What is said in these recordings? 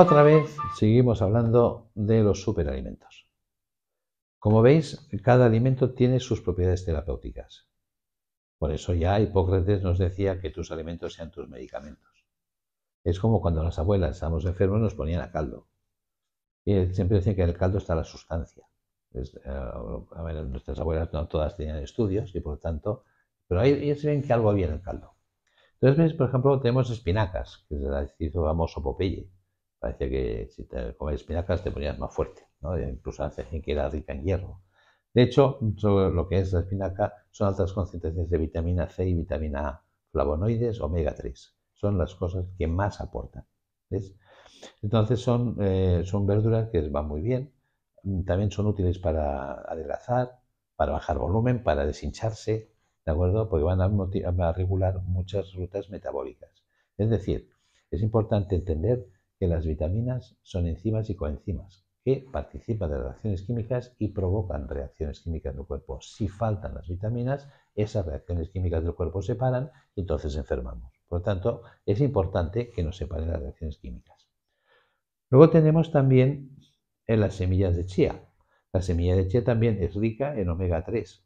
Otra vez seguimos hablando de los superalimentos. Como veis, cada alimento tiene sus propiedades terapéuticas. Por eso ya Hipócrates nos decía que tus alimentos sean tus medicamentos. Es como cuando las abuelas estábamos enfermos nos ponían a caldo. Y siempre decían que en el caldo está la sustancia. Eh, nuestras abuelas no todas tenían estudios y por lo tanto, pero se ven que algo había en el caldo. Entonces, ¿ves? por ejemplo, tenemos espinacas, que es el hizo famoso Popeye. Parecía que si te comías espinacas te ponías más fuerte, ¿no? E incluso hace que era rica en hierro. De hecho, lo que es la espinaca son altas concentraciones de vitamina C y vitamina A, flavonoides, omega 3. Son las cosas que más aportan. ¿ves? Entonces son, eh, son verduras que van muy bien. También son útiles para adelgazar, para bajar volumen, para deshincharse, ¿de acuerdo? Porque van a, a regular muchas rutas metabólicas. Es decir, es importante entender que las vitaminas son enzimas y coenzimas que participan de reacciones químicas y provocan reacciones químicas en el cuerpo. Si faltan las vitaminas, esas reacciones químicas del cuerpo se paran y entonces enfermamos. Por lo tanto, es importante que nos separen las reacciones químicas. Luego tenemos también en eh, las semillas de chía. La semilla de chía también es rica en omega 3,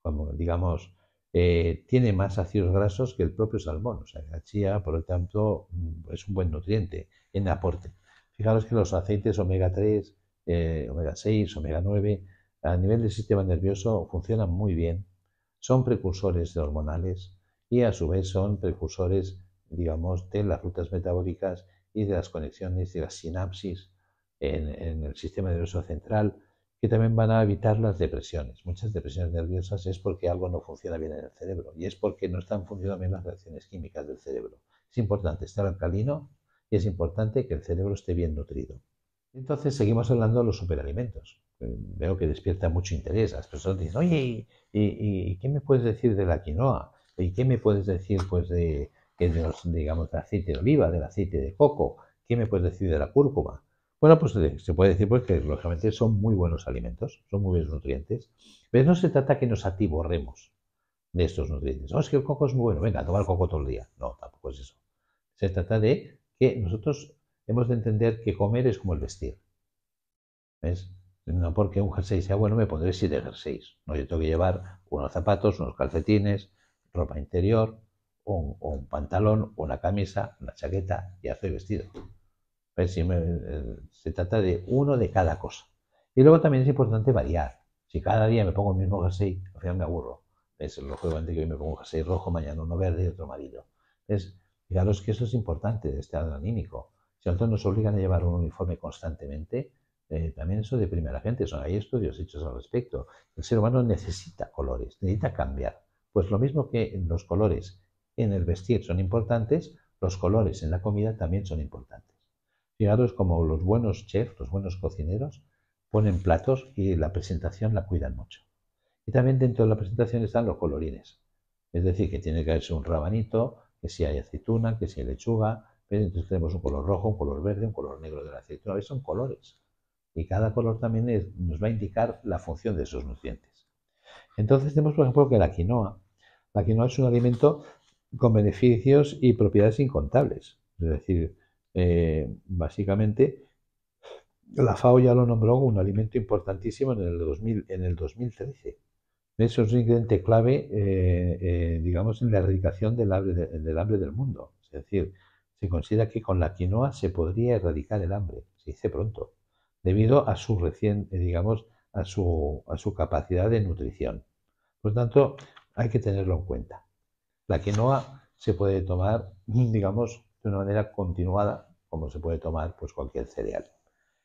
como digamos eh, tiene más ácidos grasos que el propio salmón. O sea, la chía, por lo tanto, mm, es un buen nutriente en aporte. Fijaros que los aceites omega 3, eh, omega 6, omega 9, a nivel del sistema nervioso funcionan muy bien. Son precursores de hormonales y a su vez son precursores, digamos, de las rutas metabólicas y de las conexiones de las sinapsis en el sistema nervioso central que también van a evitar las depresiones. Muchas depresiones nerviosas es porque algo no funciona bien en el cerebro y es porque no están funcionando bien las reacciones químicas del cerebro. Es importante estar alcalino y es importante que el cerebro esté bien nutrido. Entonces seguimos hablando de los superalimentos. Mm, veo que despierta mucho interés. Las personas dicen, oye, ¿y, qué me puedes decir de la quinoa? ¿Y qué me puedes decir pues de, digamos, del aceite de oliva, del aceite de coco? ¿Qué me puedes decir de la cúrcuma? Bueno, pues eh, se puede decir pues, que lógicamente son muy buenos alimentos, son muy buenos nutrientes, pero no se trata que nos atiborremos de estos nutrientes. No, oh, es que el coco es muy bueno, venga, toma el coco todo el día. No, tampoco es eso. Se trata de que nosotros hemos de entender que comer es como el vestir. ¿Ves? No porque un jersey sea bueno, me pondré siete jerseys. No, yo tengo que llevar unos zapatos, unos calcetines, ropa interior, un, pantalón, una camisa, una chaqueta, ya estoy vestido. Pues eh, se trata de uno de cada cosa. Y luego también es importante variar. Si cada día me pongo el mismo jersey, al final me aburro. Es lo ante que hoy me pongo un jersey rojo, mañana uno verde y otro amarillo. Entonces, fijaros que eso es importante de este lado anímico. Si nosotros nos obligan a llevar un uniforme constantemente, eh, también eso de primera gente. Son, hay estudios hechos al respecto. El ser humano necesita colores, necesita cambiar. Pues lo mismo que los colores en el vestir son importantes, los colores en la comida también son importantes. Fijaros como los buenos chefs, los buenos cocineros, ponen platos y la presentación la cuidan mucho. Y también dentro de la presentación están los colorines. Es decir, que tiene que haberse un rabanito, que si hay aceituna, que si hay lechuga. Entonces tenemos un color rojo, un color verde, un color negro de la aceituna. Son colores. Y cada color también nos va a indicar la función de esos nutrientes. Entonces tenemos, por ejemplo, que la quinoa. La quinoa es un alimento con beneficios y propiedades incontables. Es decir, eh, básicamente, la FAO ya lo nombró un alimento importantísimo en el, 2000, en el 2013. Eso es un ingrediente clave, eh, eh, digamos, en la erradicación del hambre, del hambre del mundo. Es decir, se considera que con la quinoa se podría erradicar el hambre, se dice pronto, debido a su recién, digamos, a su, a su capacidad de nutrición. Por lo tanto, hay que tenerlo en cuenta. La quinoa se puede tomar, digamos, de una manera continuada, como se puede tomar pues, cualquier cereal.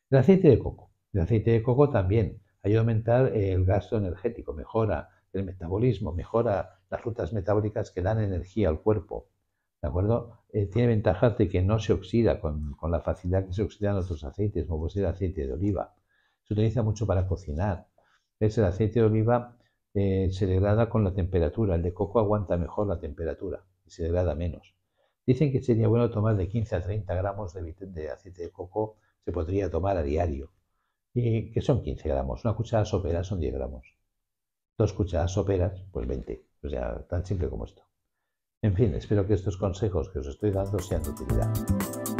El aceite de coco. El aceite de coco también ayuda a aumentar el gasto energético, mejora el metabolismo, mejora las rutas metabólicas que dan energía al cuerpo. ¿De acuerdo? Eh, tiene ventajas de que no se oxida con, la facilidad que se oxidan otros aceites, como puede ser el aceite de oliva. Se utiliza mucho para cocinar. Es el aceite de oliva eh, se degrada con la temperatura. El de coco aguanta mejor la temperatura y se degrada menos. Dicen que sería bueno tomar de 15 a 30 gramos de, aceite de coco, se podría tomar a diario, y que son 15 gramos. Una cucharada sopera son 10 gramos. Dos cucharadas soperas, pues 20. O sea, tan simple como esto. En fin, espero que estos consejos que os estoy dando sean de utilidad.